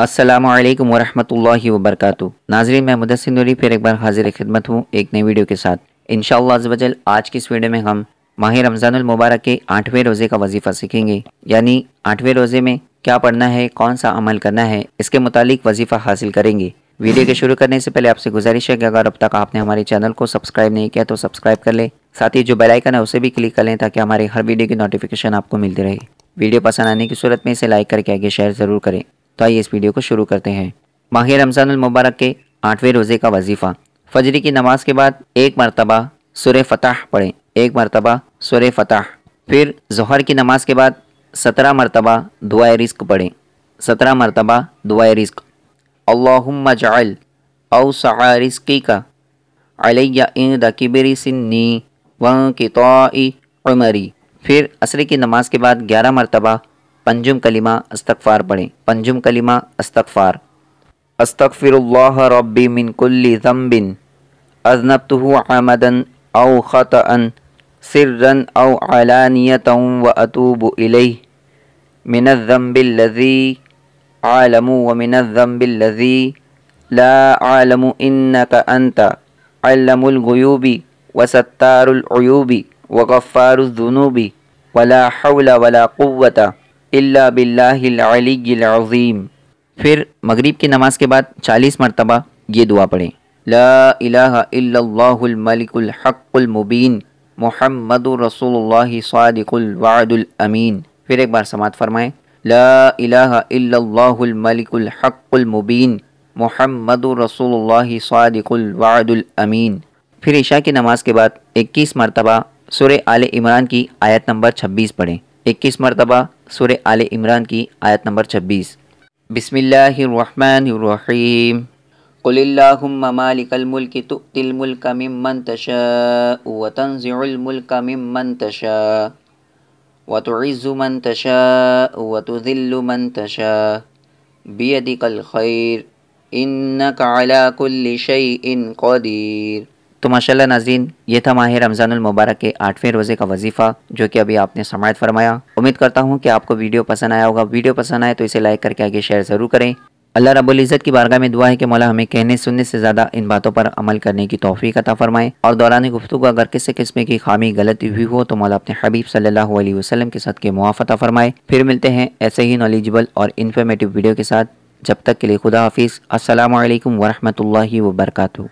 असलम वरहमल वबरक नाजरीन मैं मुदसिन नूरी फिर एक बार हाजिर खिदमत हूँ एक नई वीडियो के साथ इनशाजल आज की इस वीडियो में हम माह रमज़ानमबारक के आठवें रोज़े का वजीफ़ा सीखेंगे यानी आठवें रोज़े में क्या पढ़ना है कौन सा अमल करना है इसके मुतालिक वजीफ़ा हासिल करेंगे वीडियो के शुरू करने से पहले आपसे गुजारिश है कि अगर अब तक आपने हमारे चैनल को सब्सक्राइब नहीं किया तो सब्सक्राइब कर लें साथ ही जो बेल आइकन है उसे भी क्लिक कर लें ताकि हमारे हर वीडियो की नोटिफिकेशन आपको मिलती रहे वीडियो पसंद आने की सूरत में इसे लाइक करके आगे शेयर ज़रूर करें तो आइए इस वीडियो को शुरू करते हैं माह रमज़ान मुबारक के आठवें रोज़े का वजीफ़ा फजरी की नमाज के बाद एक मरतबा सुर फ़तह पढ़ें एक मरतबा सुर फ़तह फिर जहर की नमाज के बाद सत्रह मरतबा दुआ रिस्क पढ़ें सत्रह मरतबा दुआ रिस्क अल्लाजल जाल का अलैयाबरी सिन्नी व कितई उमरी फिर असर की नमाज के बाद ग्यारह मरतबा पंजुम कलिमा अस्तफ़ार पढ़ें पंजुम कलिमा अस्तफ़ार अस्तफ़िर रब्बी मिन कुल्ली ज़म्बिन अजनबतहु आमदन अव ख़तअन सिर्रन अव अलानियत व अतूब इलैह मिनज़म्बिल्लज़ी आलमु व मिनज़म्बिल्लज़ी ला आलमु इन्नक अंत अल्लमुल गुयूबी वसत्तारुल उयूबी वगफ़ारुज़ुनूबी वला हौला वला क़ुव्वता इल्ला बिल्लाज़ीम फिर मगरिब की नमाज के बाद चालीस मरतबा ये दुआ पढ़ें ला मोहम्मद रसूल फिर एक बार समात फरमाएँ ला मोहम्मद रसूल फिर ईशा की नमाज के बाद इक्कीस मरतबा सुर आल इमरान की आयत नंबर छब्बीस पढ़ें इक्कीस मरतबा सूर्य आल इमरान की आयत नंबर छब्बीस बसमीम कुल्लाम मालिकलमुल्क तुतिलमुल्क ममन तशा वतनज़ुल्मुल्क ममन तशा वतुज़ुमन तशा वतुज़िल्लुमन तशा बियदिकल खैर इन काला कुल्ल शई इन कदीर तो माशाल्लाह नाजीन ये था माह रमज़ानमबारक के आठवें रोज़े का वजीफ़ा जो कि अभी आपने समायत फरमाया उम्मीद करता हूँ कि आपको वीडियो पसंद आया होगा वीडियो पसंद आए तो इसे लाइक करके आगे शेयर ज़रूर करें अल्लाह रब्बुल इज़्ज़त की बारगाह में दुआ है कि मौला हमें कहने सुनने से ज़्यादा इन बातों पर अमल करने की तोफ़ी अता फ़रमाए और दौरान गुफ्तु अगर किसी किस्म की खामी गलती हुई हो तो मौला अपने हबीब सल्लल्लाहु अलैहि वसल्लम के साथ के मुआफ़ता फ़रमाए फिर मिलते हैं ऐसे ही नॉलेजबल और इन्फॉर्मेटिव वीडियो के साथ जब तक के लिए खुदा हाफिज़ असल वरहमल वर्का